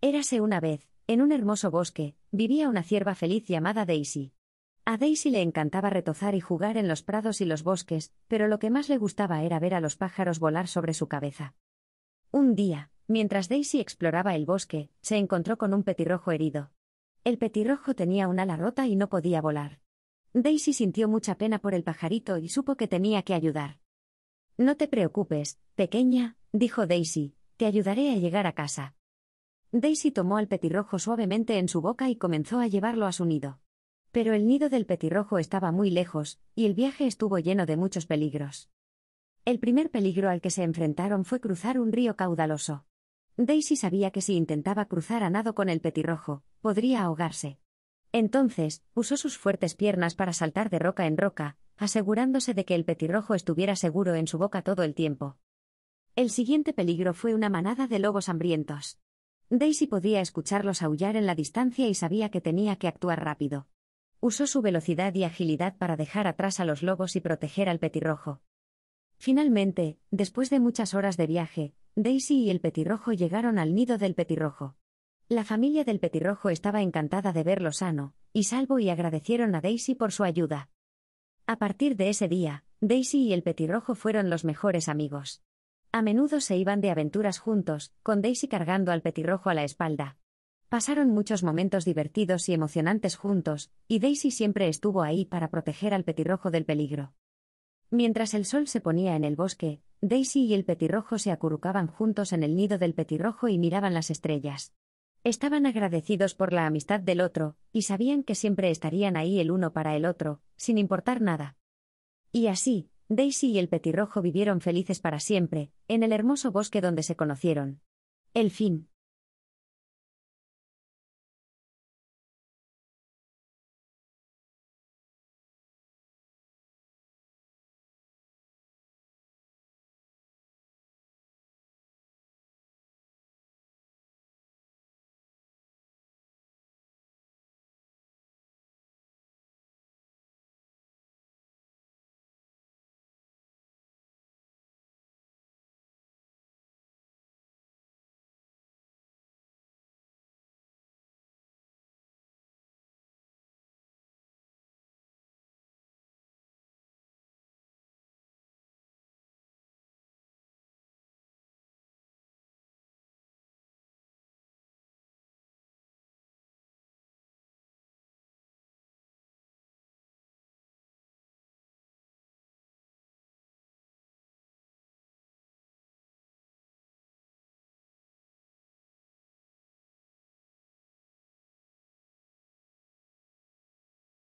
Érase una vez, en un hermoso bosque, vivía una cierva feliz llamada Daisy. A Daisy le encantaba retozar y jugar en los prados y los bosques, pero lo que más le gustaba era ver a los pájaros volar sobre su cabeza. Un día, mientras Daisy exploraba el bosque, se encontró con un petirrojo herido. El petirrojo tenía un ala rota y no podía volar. Daisy sintió mucha pena por el pajarito y supo que tenía que ayudar. No te preocupes, pequeña, dijo Daisy, te ayudaré a llegar a casa. Daisy tomó al petirrojo suavemente en su boca y comenzó a llevarlo a su nido. Pero el nido del petirrojo estaba muy lejos, y el viaje estuvo lleno de muchos peligros. El primer peligro al que se enfrentaron fue cruzar un río caudaloso. Daisy sabía que si intentaba cruzar a nado con el petirrojo, podría ahogarse. Entonces, usó sus fuertes piernas para saltar de roca en roca, asegurándose de que el petirrojo estuviera seguro en su boca todo el tiempo. El siguiente peligro fue una manada de lobos hambrientos. Daisy podía escucharlos aullar en la distancia y sabía que tenía que actuar rápido. Usó su velocidad y agilidad para dejar atrás a los lobos y proteger al petirrojo. Finalmente, después de muchas horas de viaje, Daisy y el petirrojo llegaron al nido del petirrojo. La familia del petirrojo estaba encantada de verlo sano y salvo y agradecieron a Daisy por su ayuda. A partir de ese día, Daisy y el petirrojo fueron los mejores amigos. A menudo se iban de aventuras juntos, con Daisy cargando al petirrojo a la espalda. Pasaron muchos momentos divertidos y emocionantes juntos, y Daisy siempre estuvo ahí para proteger al petirrojo del peligro. Mientras el sol se ponía en el bosque, Daisy y el petirrojo se acurrucaban juntos en el nido del petirrojo y miraban las estrellas. Estaban agradecidos por la amistad del otro, y sabían que siempre estarían ahí el uno para el otro, sin importar nada. Y así, Daisy y el petirrojo vivieron felices para siempre, en el hermoso bosque donde se conocieron. El fin.